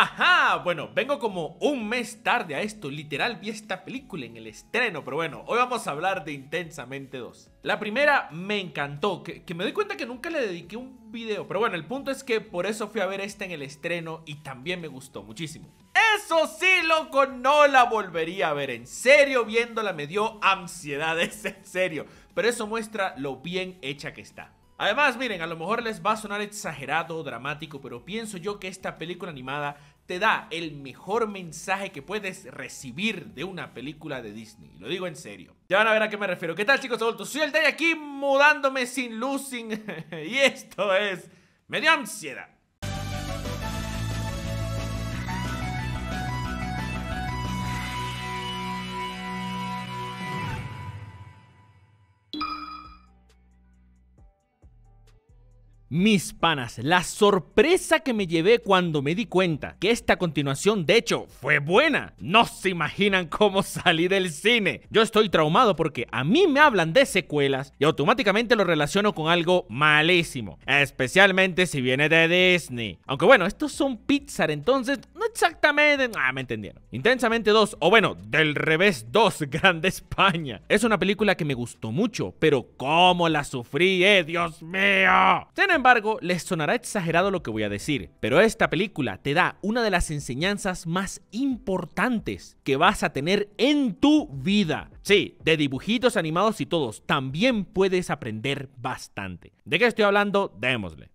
¡Ajá! Bueno, vengo como un mes tarde a esto, literal vi esta película en el estreno, pero bueno, hoy vamos a hablar de Intensamente dos. La primera me encantó, que, me doy cuenta que nunca le dediqué un video, pero bueno, el punto es que por eso fui a ver esta en el estreno y también me gustó muchísimo. Eso sí, loco, no la volvería a ver, en serio, viéndola me dio ansiedades, en serio, pero eso muestra lo bien hecha que está. Además, miren, a lo mejor les va a sonar exagerado, dramático, pero pienso yo que esta película animada te da el mejor mensaje que puedes recibir de una película de Disney. Lo digo en serio. Ya van a ver a qué me refiero. ¿Qué tal chicos adultos? Soy el Day aquí mudándome sin luz, y esto es... Me ansiedad. Mis panas, la sorpresa que me llevé cuando me di cuenta que esta continuación de hecho fue buena. No se imaginan cómo salí del cine. Yo estoy traumado porque a mí me hablan de secuelas y automáticamente lo relaciono con algo malísimo. Especialmente si viene de Disney. Aunque bueno, estos son Pixar, entonces no exactamente... Ah, me entendieron. Intensamente 2, o bueno, del revés 2, Grande España. Es una película que me gustó mucho, pero cómo la sufrí, eh, Dios mío embargo, les sonará exagerado lo que voy a decir, pero esta película te da una de las enseñanzas más importantes que vas a tener en tu vida. Sí, de dibujitos animados y todos, también puedes aprender bastante. ¿De qué estoy hablando? Démosle.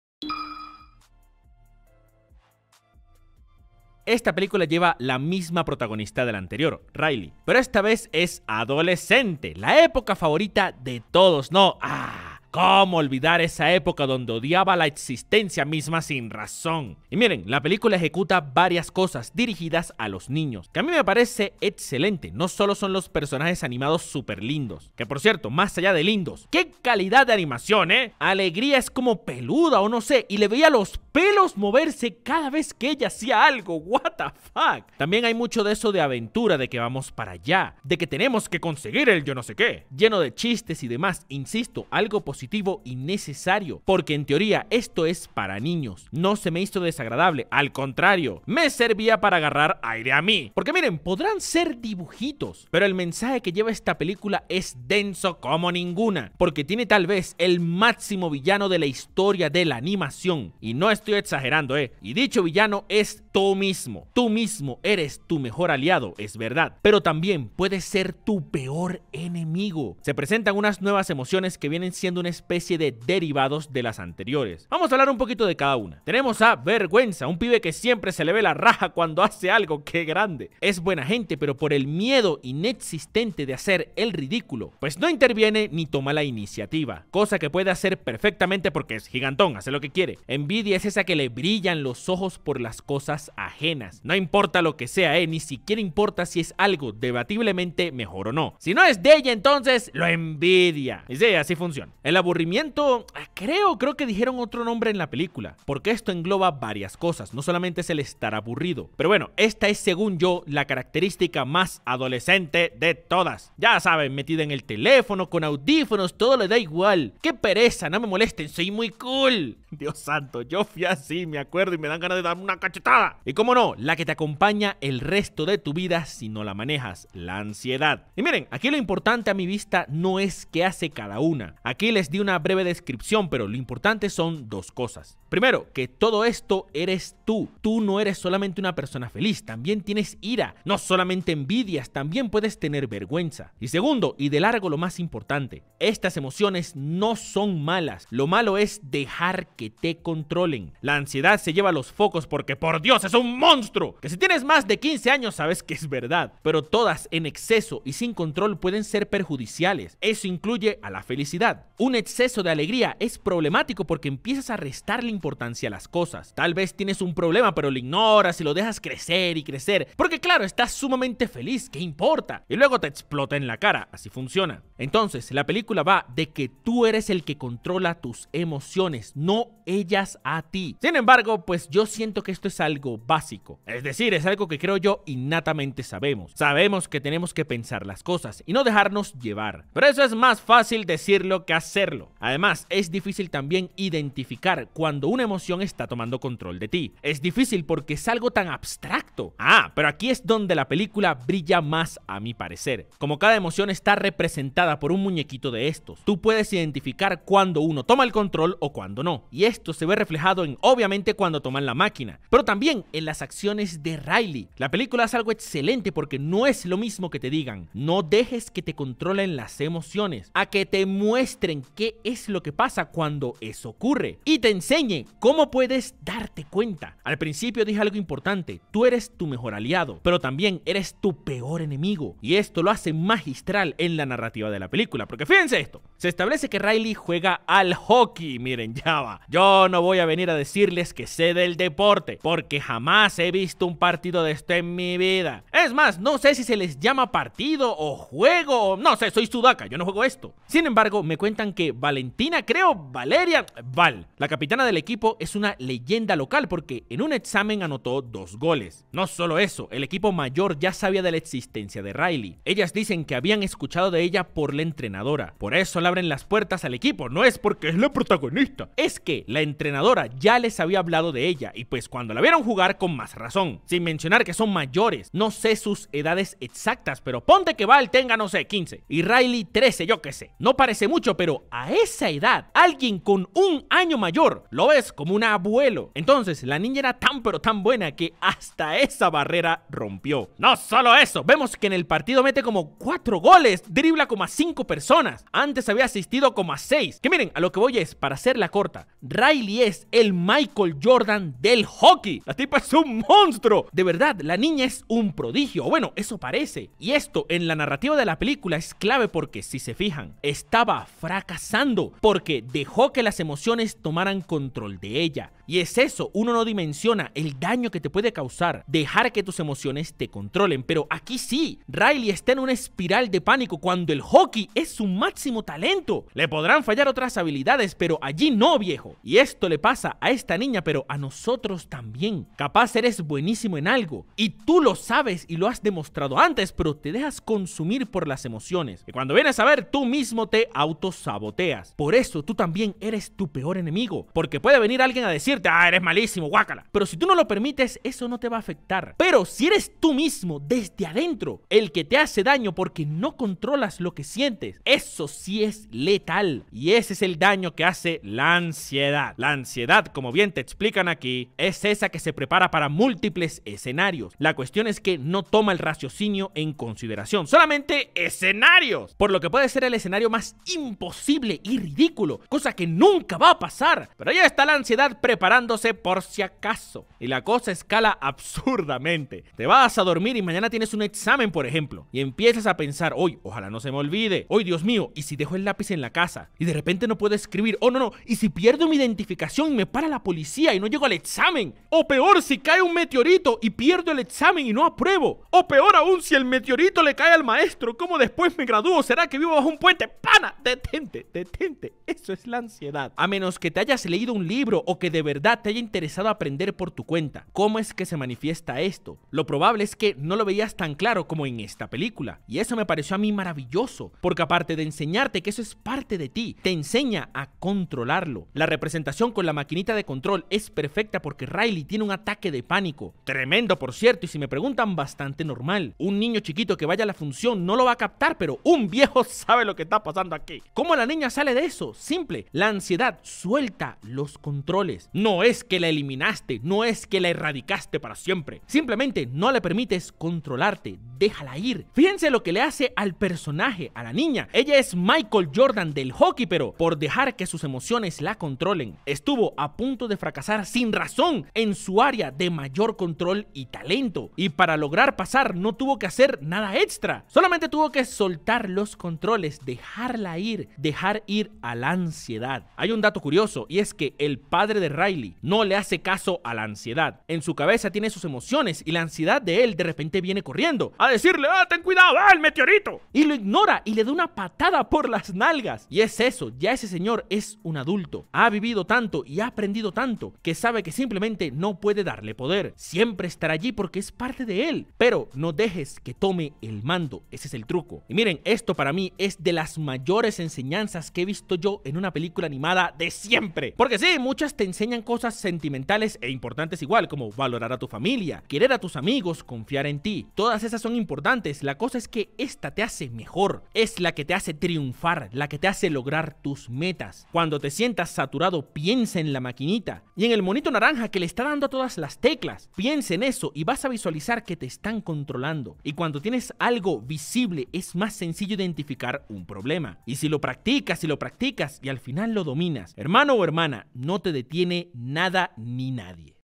Esta película lleva la misma protagonista de la anterior, Riley, pero esta vez es adolescente, la época favorita de todos, ¿no? ¡Ah! ¿Cómo olvidar esa época donde odiaba la existencia misma sin razón? Y miren, la película ejecuta varias cosas dirigidas a los niños, que a mí me parece excelente. No solo son los personajes animados súper lindos, que por cierto, más allá de lindos, qué calidad de animación, ¿eh? Alegría es como peluda o no sé, y le veía los pelos moverse cada vez que ella hacía algo, what the fuck. También hay mucho de eso de aventura, de que vamos para allá, de que tenemos que conseguir el yo no sé qué, lleno de chistes y demás, insisto, algo positivo y necesario, porque en teoría esto es para niños. No se me hizo desagradable, al contrario, me servía para agarrar aire a mí. Porque miren, podrán ser dibujitos, pero el mensaje que lleva esta película es denso como ninguna, porque tiene tal vez el máximo villano de la historia de la animación. Y no estoy exagerando, ¿eh? Y dicho villano es tú mismo. Tú mismo eres tu mejor aliado, es verdad, pero también puedes ser tu peor enemigo. Se presentan unas nuevas emociones que vienen siendo una especie de derivados de las anteriores. Vamos a hablar un poquito de cada una. Tenemos a vergüenza, un pibe que siempre se le ve la raja cuando hace algo, qué grande. Es buena gente, pero por el miedo inexistente de hacer el ridículo, pues no interviene ni toma la iniciativa, cosa que puede hacer perfectamente porque es gigantón, hace lo que quiere. Envidia es esa que le brillan los ojos por las cosas ajenas. No importa lo que sea, eh, ni siquiera importa si es algo debatiblemente mejor o no. Si no es de ella, entonces lo envidia. Y sí, así funciona. El aburrimiento, ah, creo, creo que dijeron otro nombre en la película, porque esto engloba varias cosas, no solamente es el estar aburrido. Pero bueno, esta es según yo la característica más adolescente de todas. Ya saben, metida en el teléfono, con audífonos, todo le da igual. ¡Qué pereza! No me molesten, soy muy cool. Dios santo, yo fui así, me acuerdo y me dan ganas de darme una cachetada. Y como no, la que te acompaña el resto de tu vida si no la manejas, la ansiedad. Y miren, aquí lo importante a mi vista no es qué hace cada una. Aquí les di una breve descripción, pero lo importante son dos cosas. Primero, que todo esto eres tú. Tú no eres solamente una persona feliz, también tienes ira, no solamente envidias, también puedes tener vergüenza. Y segundo, y de largo lo más importante, estas emociones no son malas. Lo malo es dejar que te controlen. La ansiedad se lleva a los focos porque por Dios es un monstruo. Que si tienes más de 15 años sabes que es verdad, pero todas en exceso y sin control pueden ser perjudiciales. Eso incluye a la felicidad. Un exceso de alegría es problemático porque empiezas a restarle importancia a las cosas. Tal vez tienes un problema, pero lo ignoras y lo dejas crecer y crecer. Porque claro, estás sumamente feliz, ¿qué importa? Y luego te explota en la cara, así funciona. Entonces, la película va de que tú eres el que controla tus emociones, no ellas a ti. Sin embargo, pues yo siento que esto es algo básico. Es decir, es algo que creo yo innatamente sabemos. Sabemos que tenemos que pensar las cosas y no dejarnos llevar. Pero eso es más fácil decirlo que hacerlo. Además, es difícil también identificar cuando una emoción está tomando control de ti. Es difícil porque es algo tan abstracto Ah, pero aquí es donde la película brilla más a mi parecer. Como cada emoción está representada por un muñequito de estos, tú puedes identificar cuando uno toma el control o cuando no. Y esto se ve reflejado en obviamente cuando toman la máquina, pero también en las acciones de Riley. La película es algo excelente porque no es lo mismo que te digan, no dejes que te controlen las emociones, a que te muestren qué es lo que pasa cuando eso ocurre y te enseñe cómo puedes darte cuenta. Al principio dije algo importante, tú eres tu mejor aliado, pero también eres tu peor enemigo. Y esto lo hace magistral en la narrativa de la película, porque fíjense esto, se establece que Riley juega al hockey, miren ya va yo no voy a venir a decirles que sé del deporte, porque jamás he visto un partido de esto en mi vida. Es más, no sé si se les llama partido o juego, no sé, soy sudaca, yo no juego esto. Sin embargo, me cuentan que Valentina, creo, Valeria, Val, la capitana del equipo, es una leyenda local porque en un examen anotó dos goles. No solo eso, el equipo mayor ya sabía de la existencia de Riley. Ellas dicen que habían escuchado de ella por la entrenadora. Por eso le abren las puertas al equipo, no es porque es la protagonista. Es que la entrenadora ya les había hablado de ella y pues cuando la vieron jugar con más razón. Sin mencionar que son mayores, no sé sus edades exactas, pero ponte que Val tenga, no sé, 15 y Riley 13, yo qué sé. No parece mucho, pero a esa edad, alguien con un año mayor lo ves como un abuelo. Entonces, la niña era tan pero tan buena que hasta esa barrera rompió. No solo eso, vemos que en el partido mete como 4 goles, dribla como a 5 personas. Antes había asistido como a 6. Que miren, a lo que voy es, para la corta, Riley es el Michael Jordan del hockey. La tipa es un monstruo. De verdad, la niña es un prodigio. Bueno, eso parece. Y esto en la narrativa de la película es clave porque, si se fijan, estaba fracasando porque dejó que las emociones tomaran control de ella. Y es eso, uno no dimensiona el daño que te puede causar dejar que tus emociones te controlen. Pero aquí sí, Riley está en una espiral de pánico cuando el hockey es su máximo talento. Le podrán fallar otras habilidades, pero allí no, viejo. Y esto le pasa a esta niña, pero a nosotros también. Capaz eres buenísimo en algo y tú lo sabes y lo has demostrado antes, pero te dejas consumir por las emociones. Y cuando vienes a ver, tú mismo te autosaboteas. Por eso tú también eres tu peor enemigo, porque puede venir alguien a decir ah, eres malísimo, guácala. Pero si tú no lo permites, eso no te va a afectar. Pero si eres tú mismo desde adentro el que te hace daño porque no controlas lo que sientes, eso sí es letal. Y ese es el daño que hace la ansiedad. La ansiedad, como bien te explican aquí, es esa que se prepara para múltiples escenarios. La cuestión es que no toma el raciocinio en consideración, solamente escenarios. Por lo que puede ser el escenario más imposible y ridículo, cosa que nunca va a pasar. Pero ya está la ansiedad preparada parándose por si acaso. Y la cosa escala absurdamente. Te vas a dormir y mañana tienes un examen, por ejemplo, y empiezas a pensar, hoy, ojalá no se me olvide, hoy, Dios mío, y si dejo el lápiz en la casa y de repente no puedo escribir, oh no, no, y si pierdo mi identificación y me para la policía y no llego al examen, o peor, si cae un meteorito y pierdo el examen y no apruebo, o peor aún, si el meteorito le cae al maestro, ¿cómo después me gradúo? ¿Será que vivo bajo un puente? ¡Pana! Detente, detente, eso es la ansiedad. A menos que te hayas leído un libro o que de verdad te haya interesado aprender por tu cuenta cómo es que se manifiesta esto. Lo probable es que no lo veías tan claro como en esta película. Y eso me pareció a mí maravilloso, porque aparte de enseñarte que eso es parte de ti, te enseña a controlarlo. La representación con la maquinita de control es perfecta porque Riley tiene un ataque de pánico. Tremendo, por cierto, y si me preguntan, bastante normal. Un niño chiquito que vaya a la función no lo va a captar, pero un viejo sabe lo que está pasando aquí. ¿Cómo la niña sale de eso? Simple, la ansiedad suelta los controles. No es que la eliminaste, no es que la erradicaste para siempre. Simplemente no le permites controlarte, déjala ir. Fíjense lo que le hace al personaje, a la niña. Ella es Michael Jordan del hockey, pero por dejar que sus emociones la controlen, estuvo a punto de fracasar sin razón en su área de mayor control y talento. Y para lograr pasar no tuvo que hacer nada extra, solamente tuvo que soltar los controles, dejarla ir, dejar ir a la ansiedad. Hay un dato curioso y es que el padre de Ray no le hace caso a la ansiedad. En su cabeza tiene sus emociones y la ansiedad de él de repente viene corriendo a decirle, ah, ten cuidado, ah, el meteorito. Y lo ignora y le da una patada por las nalgas. Y es eso, ya ese señor es un adulto. Ha vivido tanto y ha aprendido tanto que sabe que simplemente no puede darle poder. Siempre estará allí porque es parte de él. Pero no dejes que tome el mando. Ese es el truco. Y miren, esto para mí es de las mayores enseñanzas que he visto yo en una película animada de siempre. Porque sí, muchas te enseñan cosas sentimentales e importantes igual, como valorar a tu familia, querer a tus amigos, confiar en ti. Todas esas son importantes. La cosa es que esta te hace mejor. Es la que te hace triunfar, la que te hace lograr tus metas. Cuando te sientas saturado, piensa en la maquinita y en el monito naranja que le está dando a todas las teclas. Piensa en eso y vas a visualizar que te están controlando. Y cuando tienes algo visible, es más sencillo identificar un problema. Y si lo practicas y lo practicas y al final lo dominas, hermano o hermana, no te detiene nada ni nadie.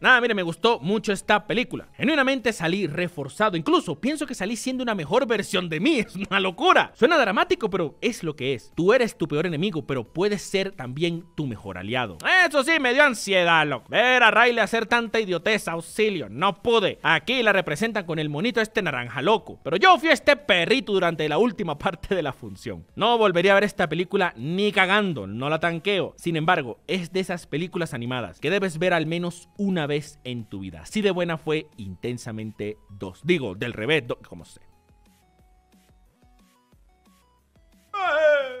Nada, mire, me gustó mucho esta película. Genuinamente salí reforzado, incluso pienso que salí siendo una mejor versión de mí, es una locura. Suena dramático, pero es lo que es. Tú eres tu peor enemigo, pero puedes ser también tu mejor aliado. Eso sí, me dio ansiedad, loco. Ver a Riley hacer tanta idioteza, auxilio, no pude. Aquí la representan con el monito este naranja loco. Pero yo fui este perrito durante la última parte de la función. No volvería a ver esta película ni cagando, no la tanqueo. Sin embargo, es de esas películas animadas que debes ver al menos una vez vez en tu vida. si de buena fue intensamente dos. Digo, del revés, como sé.